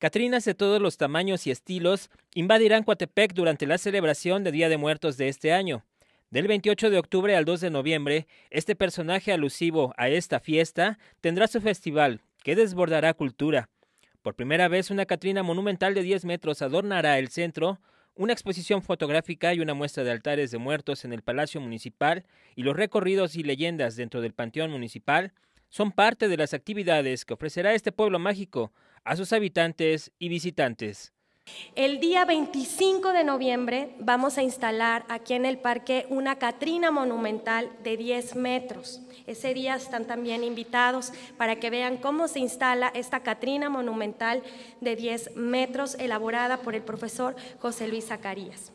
Catrinas de todos los tamaños y estilos invadirán Coatepec durante la celebración de Día de Muertos de este año. Del 28 de octubre al 2 de noviembre, este personaje alusivo a esta fiesta tendrá su festival, que desbordará cultura. Por primera vez, una Catrina monumental de 10 metros adornará el centro, una exposición fotográfica y una muestra de altares de muertos en el Palacio Municipal y los recorridos y leyendas dentro del Panteón Municipal son parte de las actividades que ofrecerá este pueblo mágico a sus habitantes y visitantes. El día 25 de noviembre vamos a instalar aquí en el parque una Catrina monumental de 10 metros. Ese día están también invitados para que vean cómo se instala esta Catrina monumental de 10 metros elaborada por el profesor José Luis Zacarías.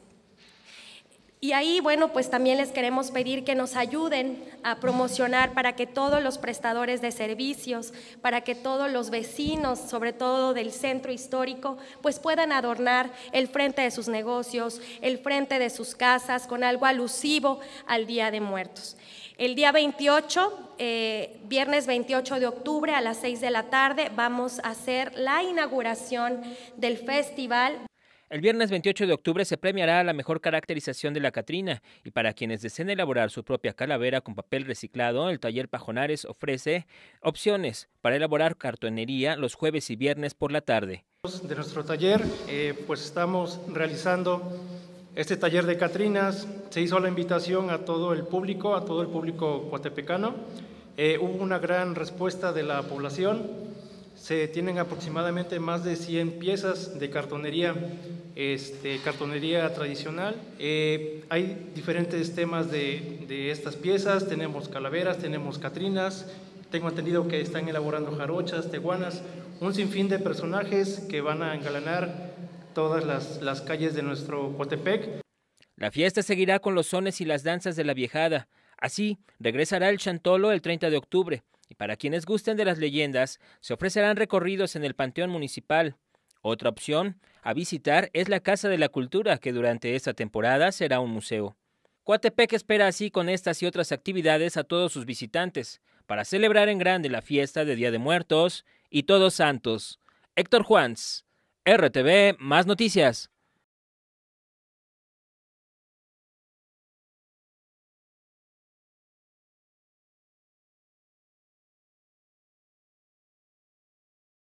Y ahí, bueno, pues también les queremos pedir que nos ayuden a promocionar para que todos los prestadores de servicios, para que todos los vecinos, sobre todo del centro histórico, pues puedan adornar el frente de sus negocios, el frente de sus casas con algo alusivo al Día de Muertos. El día 28, eh, viernes 28 de octubre a las 6 de la tarde, vamos a hacer la inauguración del festival. El viernes 28 de octubre se premiará la mejor caracterización de la Catrina y para quienes deseen elaborar su propia calavera con papel reciclado, el taller Pajonares ofrece opciones para elaborar cartonería los jueves y viernes por la tarde. De nuestro taller, eh, pues estamos realizando este taller de Catrinas. Se hizo la invitación a todo el público, a todo el público cuatepecano. Eh, hubo una gran respuesta de la población se tienen aproximadamente más de 100 piezas de cartonería, este, cartonería tradicional. Eh, hay diferentes temas de, estas piezas, tenemos calaveras, tenemos catrinas, tengo entendido que están elaborando jarochas, teguanas, un sinfín de personajes que van a engalanar todas las, calles de nuestro Cotepec. La fiesta seguirá con los sones y las danzas de la viejada. Así, regresará el chantolo el 30 de octubre. Y para quienes gusten de las leyendas, se ofrecerán recorridos en el Panteón Municipal. Otra opción a visitar es la Casa de la Cultura, que durante esta temporada será un museo. Cuatepec espera así con estas y otras actividades a todos sus visitantes, para celebrar en grande la fiesta de Día de Muertos y Todos Santos. Héctor Juans, RTV, más noticias.